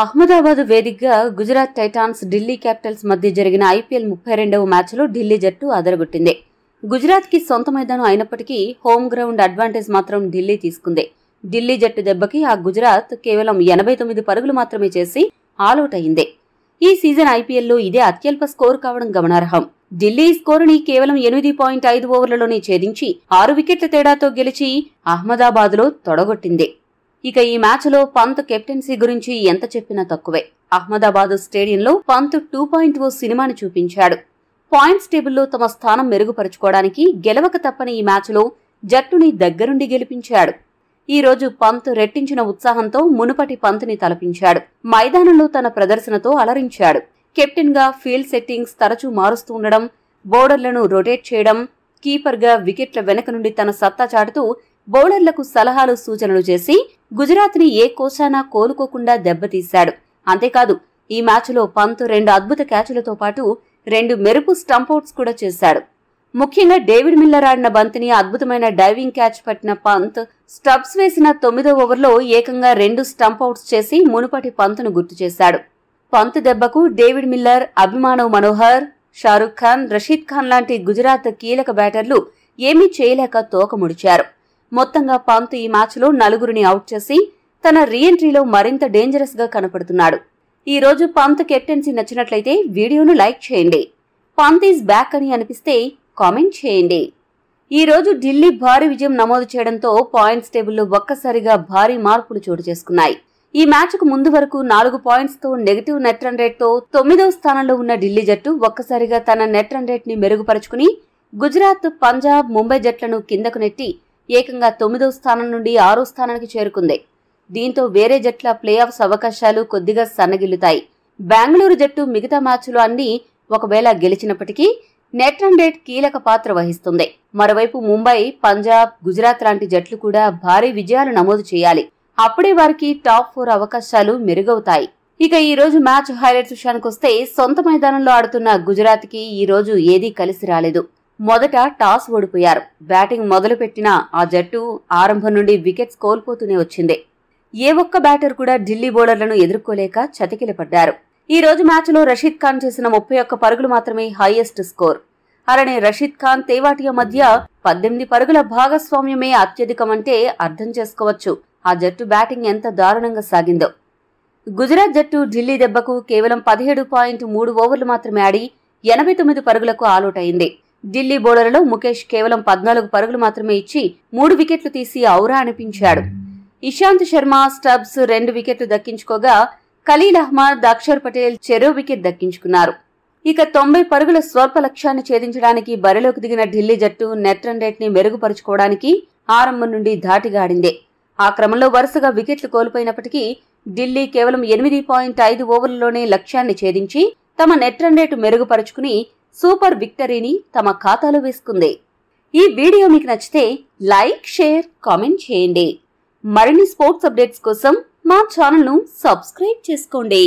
అహ్మదాబాద్ వేదికగా Gujarat Titans Delhi Capitals మధ్య జరిగిన ఐపీఎల్ ముప్పై రెండవ మ్యాచ్లో ఢిల్లీ జట్టు అదరగొట్టింది గుజరాత్కి సొంత మైదానం అయినప్పటికీ హోమ్ గ్రౌండ్ అడ్వాంటేజ్ మాత్రం ఢిల్లీ తీసుకుంది ఢిల్లీ జట్టు దెబ్బకి ఆ గుజరాత్ కేవలం ఎనభై తొమ్మిది పరుగులు మాత్రమే చేసి ఆలౌట్ అయింది ఈ సీజన్ ఐపీఎల్లో ఇదే అత్యల్ప స్కోర్ కావడం గమనార్హం ఢిల్లీ స్కోరుని కేవలం ఎనిమిది పాయింట్ ఐదు ఓవర్లలోనే ఛేదించి ఆరు వికెట్ల తేడాతో గెలిచి అహ్మదాబాద్లో తొడగొట్టింది ఇక ఈ మ్యాచ్లో పంత్ కెప్టెన్సీ గురించి ఎంత చెప్పినా తక్కువే అహ్మదాబాద్ స్టేడియంలో పంత్ టూ పాయింట్ ఓ సినిమాని చూపించాడు పాయింట్స్ టేబుల్లో తమ స్థానం మెరుగుపరుచుకోవడానికి గెలవక తప్పని ఈ మ్యాచ్లో జట్టుని దగ్గరుండి గెలిపించాడు ఈ రోజు పంత్ రెట్టించిన ఉత్సాహంతో మునుపటి పంత్ని తలపించాడు మైదానంలో తన ప్రదర్శనతో అలరించాడు కెప్టెన్గా ఫీల్డ్ సెట్టింగ్స్ తరచూ మారుస్తూ ఉండడం బౌలర్లను రొటేట్ చేయడం కీపర్గా వికెట్ల వెనక నుండి తన సత్తా చాటుతూ బౌలర్లకు సలహాలు సూచనలు చేసి గుజరాత్ని ఏ కోశానా కోలుకోకుండా దెబ్బతీశాడు అంతేకాదు ఈ మ్యాచ్లో పంత్ రెండు అద్భుత క్యాచులతో పాటు రెండు మెరుపు స్టంపౌట్స్ కూడా చేశాడు ముఖ్యంగా డేవిడ్ మిల్లర్ ఆడిన బంతిని అద్భుతమైన డైవింగ్ క్యాచ్ పట్టిన పంత్ స్టబ్స్ వేసిన తొమ్మిదో ఓవర్లో ఏకంగా రెండు స్టంపౌట్స్ చేసి మునుపటి పంత్ను గుర్తు చేశాడు పంత్ దెబ్బకు డేవిడ్ మిల్లర్ అభిమానవ్ మనోహర్ షారుఖ్ ఖాన్ రషీద్ ఖాన్ లాంటి గుజరాత్ కీలక బ్యాటర్లు ఏమీ చేయలేక తోకముడిచారు మొత్తంగా పంత్ ఈ మ్యాచ్లో నలుగురిని అవుట్ చేసి తన రీఎంట్రీలో మరింత డేంజరస్ గా కనపడుతున్నాడు ఈ రోజు పంత్ కెప్టెన్సీ నచ్చినట్లయితే వీడియోను లైక్ చేయండి పంత్ ఈజ్ బ్యాక్ అని అనిపిస్తే కామెంట్ చేయండి ఈ రోజు ఢిల్లీ భారీ విజయం నమోదు చేయడంతో పాయింట్స్ టేబుల్లో ఒక్కసారిగా భారీ మార్పులు చోటు చేసుకున్నాయి ఈ మ్యాచ్కు ముందు వరకు నాలుగు పాయింట్స్తో నెగిటివ్ నెట్ రన్ రేట్తో తొమ్మిదవ స్థానంలో ఉన్న ఢిల్లీ జట్టు ఒక్కసారిగా తన నెట్ రన్ రేట్ని మెరుగుపరుచుకుని గుజరాత్ పంజాబ్ ముంబై జట్లను కిందకు నెట్టి ఏకంగా తొమ్మిదో స్థానం నుండి ఆరో స్థానానికి చేరుకుంది దీంతో వేరే జట్ల ప్లే ఆఫ్స్ అవకాశాలు కొద్దిగా సన్నగిల్లుతాయి బెంగళూరు జట్టు మిగతా మ్యాచ్లు అన్నీ ఒకవేళ గెలిచినప్పటికీ నెట్ రన్ రేట్ కీలక పాత్ర వహిస్తుంది మరోవైపు ముంబై పంజాబ్ గుజరాత్ లాంటి జట్లు కూడా భారీ విజయాలు నమోదు చేయాలి అప్పుడే వారికి టాప్ ఫోర్ అవకాశాలు మెరుగవుతాయి ఇక ఈ రోజు మ్యాచ్ హైలైట్స్ విషయానికి వస్తే సొంత మైదానంలో ఆడుతున్న గుజరాత్కి ఈ రోజు ఏదీ కలిసి రాలేదు మొదట టాస్ ఓడిపోయారు బ్యాటింగ్ మొదలుపెట్టిన ఆ జట్టు ఆరంభం నుండి వికెట్స్ కోల్పోతూనే వచ్చింది ఏ ఒక్క బ్యాటర్ కూడా ఢిల్లీ బౌలర్లను ఎదుర్కోలేక చతికిలపడ్డారు ఈ రోజు మ్యాచ్లో రషీద్ ఖాన్ చేసిన ముప్పై ఒక్క పరుగులు మాత్రమే హైయెస్ట్ స్కోర్ అలానే రషీద్ ఖాన్ తేవాటియా మధ్య పద్దెనిమిది పరుగుల భాగస్వామ్యమే అత్యధికమంటే అర్థం చేసుకోవచ్చు ఆ జట్టు బ్యాటింగ్ ఎంత దారుణంగా సాగిందో గుజరాత్ జట్టు ఢిల్లీ దెబ్బకు కేవలం పదిహేడు పాయింట్ మూడు ఓవర్లు మాత్రమే ఆడి ఎనభై తొమ్మిది పరుగులకు ఆలౌట్ అయింది ఢిల్లీ బౌలర్లలో ముఖేష్ కేవలం పద్నాలుగు పరుగులు మాత్రమే ఇచ్చి మూడు వికెట్లు తీసి ఔరా అనిపించాడు ఇషాంత్ శర్మ స్టబ్స్ రెండు వికెట్లు దక్కించుకోగా ఖలీల్ అహ్మద్ అక్షర్ పటేల్ చెరో వికెట్ దక్కించుకున్నారు ఇక తొంభై పరుగుల స్వల్ప లక్ష్యాన్ని ఛేదించడానికి బరిలోకి దిగిన ఢిల్లీ జట్టు నెట్ రన్ రేట్ ని మెరుగుపరుచుకోవడానికి ఆరంభం నుండి ధాటిగాడింది ఆ క్రమంలో వరుసగా వికెట్లు కోల్పోయినప్పటికీ ఢిల్లీ కేవలం ఎనిమిది పాయింట్ ఐదు ఓవర్లలోనే లక్ష్యాన్ని ఛేదించి తమ నెట్ రన్ రేటు మెరుగుపరుచుకుని సూపర్ విక్టరీని తమ ఖాతాలో వేసుకుంది ఈ వీడియో మీకు నచ్చితే లైక్ షేర్ కామెంట్ చేయండి మరిన్ని స్పోర్ట్స్ అప్డేట్స్ కోసం మా ఛానల్ను సబ్స్క్రైబ్ చేసుకోండి